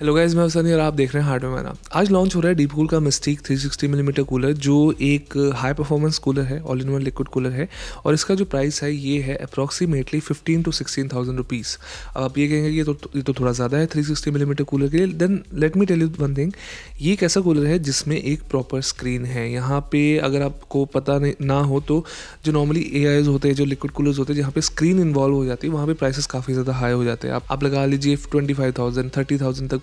hello guys मैं सनी और आप देख रहे हैं हार्डवेयर मैन आज लॉन्च हो रहा है कूल का मिस्टीक 360 मिलीमीटर mm कूलर जो एक हाई परफॉर्मेंस कूलर है all in one liquid cooler है और इसका जो प्राइस है ये है approximately 15 to sixteen thousand rupees अब आप ये कहेंगे ये तो ये तो थोड़ा ज़्यादा है 360 मिलीमीटर mm कूलर के लिए then let me tell you one thing ये एक ऐसा कूलर है जिसमें एक प्रॉपर स्क्रीन है यहाँ पे अगर आपको पता ना हो तो जो नॉर्मली ए होते हैं जो लिक्विड कूलर्स होते हैं जहाँ पे स्क्रीन इन्वॉल्व हो जाती है वहाँ पर प्राइसेस काफ़ी ज़्यादा हाई हो जाते हैं आप लगा लीजिए ट्वेंटी फाइव तक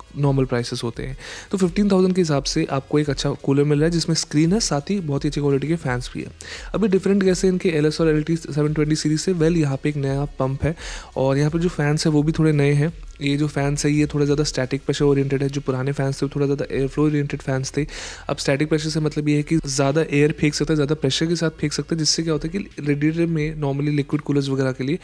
नॉर्मल प्राइसेस होते हैं तो फिफ्टीन थाउजेंड के हिसाब से आपको एक अच्छा कूलर मिल रहा है जिसमें स्क्रीन है साथ ही बहुत ही अच्छी क्वालिटी के फैंस भी है अभी डिफरेंट कैसे इनके एल एस और L T seven twenty series से वेल यहाँ पे एक नया पंप है और यहाँ पर जो फैंस है वो भी थोड़े नए हैं ये जो फैंस है ये थोड़ा ज़्यादा स्टैटिक प्रेशर ओरिएंटेड है जो पुराने फैंस थे थोड़ा ज़्यादा एयर फ्लो ओरिएंटेड फैंस थे अब स्टैटिक प्रेशर से मतलब ये है कि ज़्यादा एयर फेंक सकते हैं ज़्यादा प्रेशर के साथ फेंक सकता है जिससे क्या होता है कि रेडिएटर में नॉर्मली लिक्विड कूलर्स वगैरह के लिए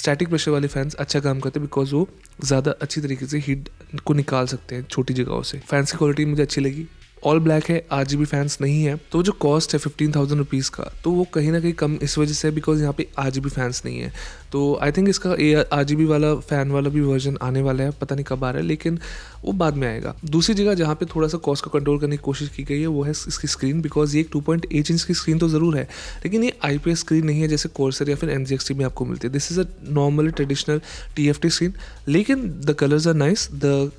स्टैटिक प्रेशर वाले फैंस अच्छा काम करते हैं बिकॉज वो ज़्यादा अच्छी तरीके से हीट को निकाल सकते हैं छोटी जगहों से फैंस की क्वालिटी मुझे अच्छी लगी ऑल ब्लैक है आर जी फैंस नहीं है तो जो कॉस्ट है फिफ्टीन थाउजेंड रुपीज़ का तो वो कहीं ना कहीं कम इस वजह से बिकॉज यहाँ पे आर जी फैंस नहीं है तो आई थिंक इसका ए आर जी वाला फ़ैन वाला भी वर्जन आने वाला है पता नहीं कब आ रहा है लेकिन वो बाद में आएगा दूसरी जगह जहाँ पे थोड़ा सा कॉस्ट को कंट्रोल करने की कोशिश की गई है वो है इसकी स्क्रीन बिकॉज ये एक टू पॉइंट एट इंच की स्क्रीन तो ज़रूर है लेकिन ये आई पी एस स्क्रीन नहीं है जैसे कोर्सर या फिर एन जी एक्स टी में आपको मिलती है this is a normal traditional T F T screen लेकिन the colours are nice the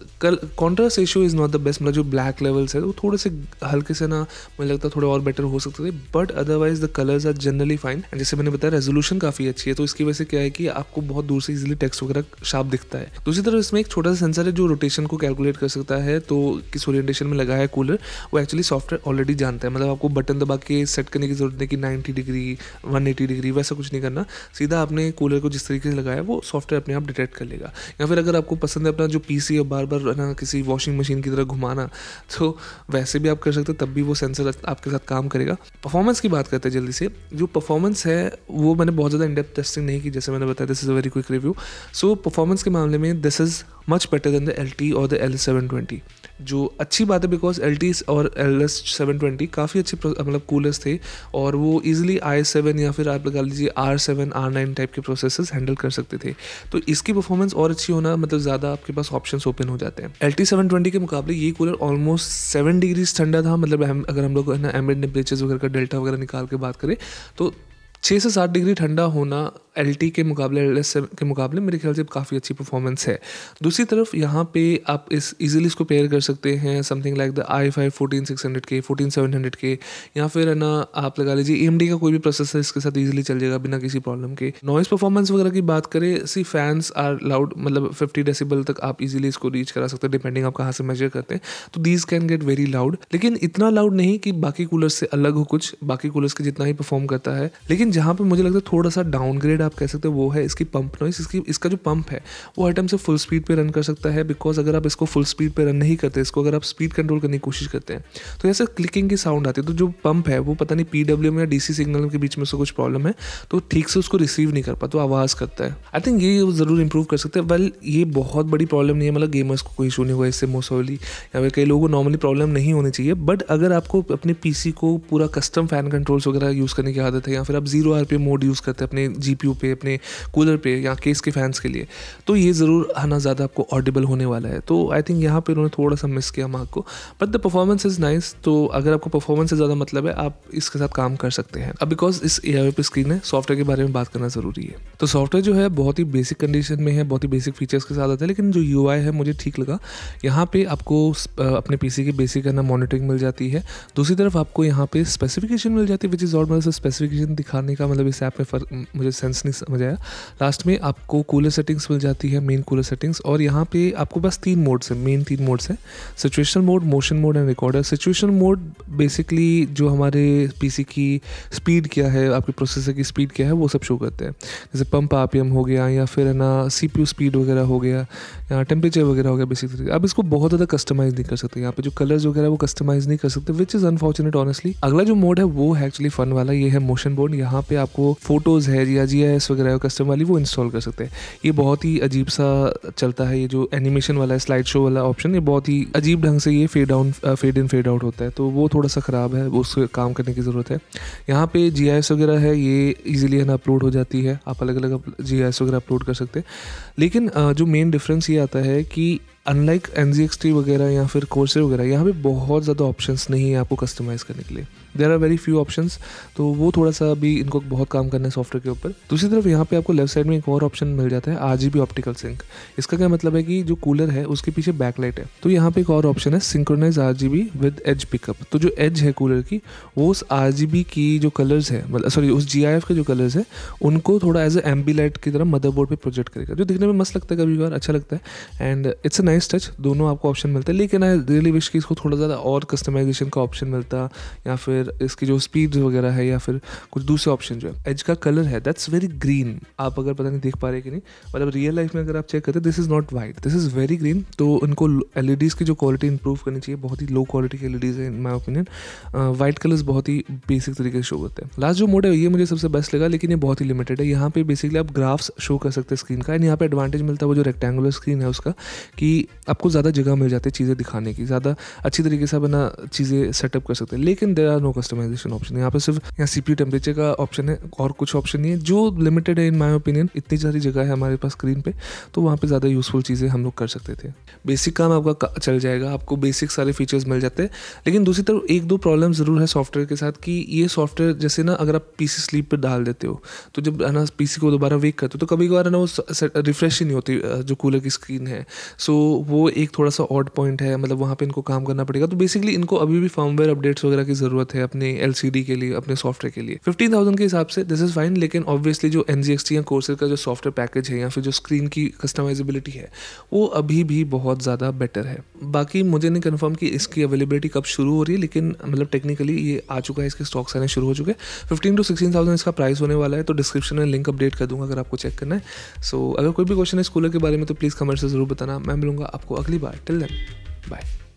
contrast issue is not the best मतलब जो ब्लैक लेवल्स है वो थोड़ा थोड़े से हल्के से ना मुझे लगता है थोड़े और बेटर हो सकते थे but otherwise the colours are generally fine and जैसे मैंने बताया रेजोल्यूशन काफ़ी अच्छी है तो इसकी वजह से क्या है कि आपको बहुत दूर से इजिली टेक्स्ट वगैरह शार्प दिखता है दूसरी तरफ इसमें एक छोटा सा सेंसर है जो रोटेशन को कैलकुलेट कर सकता है तो किस ओरिएंटेशन में लगा है कूलर वो एक्चुअली सॉफ्टवेयर ऑलरेडी जानता है मतलब आपको बटन दबा के सेट करने की जरूरत नहीं कि ninety degree one eighty degree वैसा कुछ नहीं करना सीधा आपने कूलर को जिस तरीके से लगाया वो सॉफ्टवेयर अपने आप डिटेक्ट कर लेगा या फिर अगर आपको पसंद है अपना जो पी सी बार बार ना किसी वॉशिंग मशीन की तरह घुमाना तो वैसे वैसे भी आप कर सकते हैं तब भी वो सेंसर आपके साथ काम करेगा परफॉर्मेंस की बात करते हैं जल्दी से जो परफॉर्मेंस है वो मैंने बहुत ज़्यादा इंडेप टेस्टिंग नहीं की जैसे मैंने बताया this is a very quick review so performance के मामले में this is much better than the L T और the L S seven twenty जो अच्छी बात है बिकॉज एल टी और एल एस सेवन ट्वेंटी काफ़ी अच्छे मतलब कूलर्स थे और वो ईजिली आई सेवन या फिर आप लगा लीजिए R seven R nine type के प्रोसेसर्स हैंडल कर सकते थे तो इसकी परफॉर्मेंस और अच्छी होना मतलब ज़्यादा आपके पास ऑप्शन ओपन हो जाते हैं एल टी सेवन ट्वेंटी के मुकाबले ये कूलर ऑलमोस्ट सेवन डिग्रीज ठंडा था मतलब अगर हम लोग ना एमरेड टेम्परेचर वगैरह का डेल्टा वगैरह निकाल के बात करें तो छः से सात डिग्री ठंडा होना एल टी के मुकाबले एल एस के मुकाबले मेरे ख्याल से काफ़ी अच्छी परफॉर्मेंस है दूसरी तरफ यहाँ पे आप इस इजीली इसको पेयर कर सकते हैं something like the I five fourteen six hundred K fourteen seven hundred K या फिर है ना आप लगा लीजिए एम e डी का कोई भी प्रोसेसर इसके साथ ईजिली चल जाएगा बिना किसी प्रॉब्लम के नॉइस परफॉर्मेंस वगैरह की बात करें सी फैंस आर लाउड मतलब फिफ्टी डेसीबल तक आप इजिली इसको रीच करा सकते हैं डिपेंडिंग आप कहाँ से मेजर करते हैं तो these can get very loud लेकिन इतना लाउड नहीं कि बाकी कूलर से अलग हो कुछ बाकी कूलर्स के जितना ही परफॉर्म करता है लेकिन जहाँ पर मुझे लगता है थोड़ा सा डाउनग्रेड आप कह सकते हो वो है इसकी पंप नॉइस इसकी इसका जो पंप है वो आइटम से फुल स्पीड पे रन कर सकता है बिकॉज अगर आप इसको फुल स्पीड पे रन नहीं करते इसको अगर आप स्पीड कंट्रोल करने की कोशिश करते हैं तो ऐसे क्लिकिंग की साउंड आती है तो जो पंप है वो पता नहीं पी या डी सिग्नल के बीच में उसको कुछ प्रॉब्लम है तो ठीक से उसको रिसीव नहीं कर पाता तो आवाज़ करता है आई थिंक ये ज़रूर इंप्रूव कर सकते हैं वेल ये बहुत बड़ी प्रॉब्लम नहीं है मतलब गेमर्स को कोई इशू नहीं हुआ इससे मोस्टली या फिर कई लोगों को नॉर्मली प्रॉब्लम नहीं होनी चाहिए बट अगर आपको अपने पीसी को पूरा कस्टम फैन कंट्रोल्स वगैरह यूज़ करने की आदत है या फिर आप जीरो आर मोड यूज़ करते हैं अपने जी यूट्यूब पे अपने कूलर पे या केस के फैंस के लिए तो ये ज़रूर आना ज़्यादा आपको ऑडिबल होने वाला है तो आई थिंक यहाँ पर उन्होंने थोड़ा सा मिस किया मार्क को but the performance is nice तो अगर आपको परफॉर्मेंस से ज़्यादा मतलब है आप इसके साथ काम कर सकते हैं अब बिकॉज इस ए आई पे स्क्रीन है सॉफ्टवेयर के बारे में बात करना ज़रूरी है तो सॉफ्टवेयर जो है बहुत ही बेसिक कंडीशन में है बहुत ही बेसिक फीचर्स के साथ आता है लेकिन जो यू है मुझे ठीक लगा यहाँ पे आपको अपने पीसी की बेसिक है ना मॉनिटरिंग मिल जाती है दूसरी तरफ आपको यहाँ पे स्पेसिफिकेशन मिल जाती है विच इज़ ऑर्डर स्पेसिफिकेशन दिखाने का मतलब इस ऐप में मुझे सेंस सेंस नहीं समझ आया लास्ट में आपको कूलर सेटिंग्स मिल जाती है मेन कूलर सेटिंग्स और यहाँ पे आपको बस तीन मोड्स हैं मेन तीन मोड्स हैं situation mode motion mode and recorder situation mode basically जो हमारे पीसी की स्पीड क्या है आपके प्रोसेसर की स्पीड क्या है वो सब शो करते हैं जैसे पंप आप हो गया या फिर है ना सी स्पीड वगैरह हो गया या टेम्परेचर वगैरह हो गया बेसिकली आप इसको बहुत ज़्यादा कस्टमाइज़ नहीं कर सकते यहाँ पे जो कलर्स वगैरह वो कस्टमाइज़ नहीं कर सकते विच इज़ अनफॉर्चुनेट ऑनेस्टली अगला जो मोड है वो है एक्चुअली फन वाला ये है मोशन बोर्ड यहाँ पे आपको फोटोज़ है या जी हाँ, हाँ, एस वगैरह कस्टम वाली वो इंस्टॉल कर सकते हैं ये बहुत ही अजीब सा चलता है ये जो एनिमेशन वाला है स्लाइड शो वाला ऑप्शन ये बहुत ही अजीब ढंग से ये फेड आउन फेड इन फेड आउट होता है तो वो थोड़ा सा ख़राब है उस काम करने की ज़रूरत है यहाँ पे जी वगैरह है ये ईजिली है ना अपलोड हो जाती है आप अलग अलग जी वगैरह अपलोड कर सकते हैं लेकिन जो मेन डिफरेंस ये आता है कि unlike N G X T वगैरह या फिर कोर्से वगैरह यहाँ पे बहुत ज़्यादा ऑप्शंस नहीं है आपको कस्टमाइज़ करने के लिए there are very few option तो वो थोड़ा सा अभी इनको बहुत काम करना है सॉफ्टवेयर के ऊपर दूसरी तरफ यहाँ पे आपको लेफ्ट साइड में एक और ऑप्शन मिल जाता है R G B optical sync इसका क्या मतलब है कि जो कूलर है उसके पीछे बैकलाइट है तो यहाँ पे एक और ऑप्शन है synchronise R G B with edge pickup तो जो एज है कूलर की वो उस आर जी बी की जो कलर्स है मतलब सॉरी उस जी आई एफ के जो कलर्स है उनको थोड़ा edge A M B light की तरह मदरबोर्ड पर प्रोजेक्ट करेगा जो दिखने में मस्त लगता है कभी बार अच्छा लगता है and it's an nice touch दोनों आपको ऑप्शन मिलता है लेकिन आई रियली विश कि इसको थोड़ा ज़्यादा और कस्टमाइजेशन का ऑप्शन मिलता या फिर इसकी जो स्पीड वगैरह है या फिर कुछ दूसरे ऑप्शन जो है एज का कलर है दैट्स वेरी ग्रीन आप अगर पता नहीं देख पा रहे कि नहीं मतलब रियल लाइफ में अगर आप चेक करते this is not white this is very green तो इनको एल e की जो क्वालिटी इंप्रूव करनी चाहिए बहुत ही लो क्वालिटी की एल है in my opinion white colours बहुत ही बेसिक तरीके से शो करते हैं लास्ट जो मोड है ये मुझे सबसे बेस्ट लगा लेकिन ये बहुत ही लिमिटेड है यहाँ पे बेसिकली आप ग्राफ्स शो कर सकते हैं स्क्रीन का एंड यहाँ पे एडवांटेज मिलता है वो जो रेक्टेंगुलर स्क्रीन है उसका कि आपको ज़्यादा जगह मिल जाती है चीज़ें दिखाने की ज़्यादा अच्छी तरीके से अपना चीज़ें सेटअप कर सकते हैं लेकिन there are no customisation option यहाँ पर सिर्फ यहाँ सी टेम्परेचर का ऑप्शन है और कुछ ऑप्शन नहीं है जो लिमिटेड है इन माई ओपिनियन इतनी सारी जगह है हमारे पास स्क्रीन पर तो वहाँ पर ज़्यादा यूजफुल चीज़ें हम लोग कर सकते थे बेसिक काम आपका चल जाएगा आपको बेसिक सारे फीचर्स मिल जाते हैं लेकिन दूसरी तरफ एक दो प्रॉब्लम ज़रूर है सॉफ्टवेयर के साथ कि ये सॉफ्टवेयर जैसे ना अगर आप पी सी स्लीप पर डाल देते हो तो जब है ना पी को दोबारा वेक करते हो तो कभी कभार ना वो रिफ्रेश ही नहीं होती जो कूलर की स्क्रीन है सो so, वो एक थोड़ा सा ऑड पॉइंट है मतलब वहाँ पे इनको काम करना पड़ेगा तो बेसिकली इनको अभी भी फॉर्मवेयर अपडेट्स वगैरह की ज़रूरत है अपने एल के लिए अपने सॉफ्टवेयर के लिए फिफ्टीन थाउजेंड के हिसाब से दिस इज़ फाइन लेकिन ऑब्वियसली जो एन या कोर्सेज का जो सॉफ्टवेयर पैकेज है या फिर जो स्क्रीन की कस्टमाइजेबिलिटी है वो अभी भी बहुत ज़्यादा बेटर है बाकी मुझे नहीं कन्फर्म कि इसकी अवेलेबिलिटी कब शुरू हो रही है लेकिन मतलब टेक्निकली ये आ चुका है इसके स्टॉक्स आने शुरू हो चुके हैं फिफ्टीन टू सिक्सटीन थाउजेंड इसका प्राइस होने वाला है तो डिस्क्रिप्शन में लिंक अपडेट कर दूंगा अगर आपको चेक करना है सो so, अगर कोई भी क्वेश्चन है स्कूलर के बारे में तो प्लीज़ कमेंट से ज़रूर बताना मैं मिलूंगा मिलूंगा आपको अगली बार टिल देन बाय